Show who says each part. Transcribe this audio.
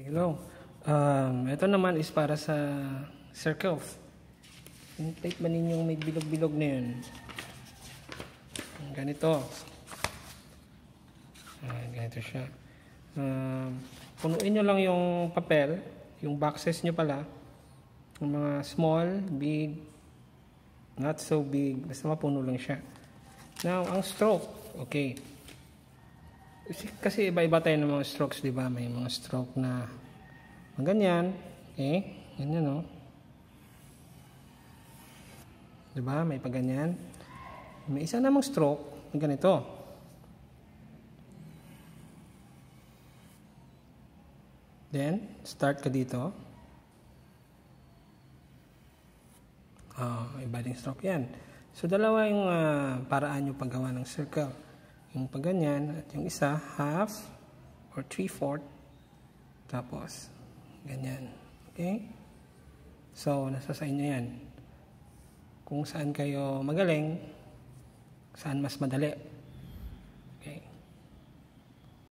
Speaker 1: Hello. Um, ito naman is para sa circle. Yung plate ba ninyong may bilog-bilog na yun? Ganito. Ah, ganito siya. Um, punuin nyo lang yung papel, yung boxes nyo pala. Yung mga small, big, not so big. Basta mapuno lang siya. Now, ang stroke. Okay. Kasi, kasi iba-iba tayo ng mga strokes, di ba? May mga stroke na eh, ganyan. Okay? Oh. Ganyan, no? Di ba? May paganyan. May isa namang stroke na ganito. Then, start ka dito. Oh, iba ding stroke yan. So, dalawa yung uh, paraan yung paggawa ng circle. Yung pagganyan. At yung isa, half or 3/4 Tapos, ganyan. Okay? So, nasa sa inyo yan. Kung saan kayo magaling, saan mas madali.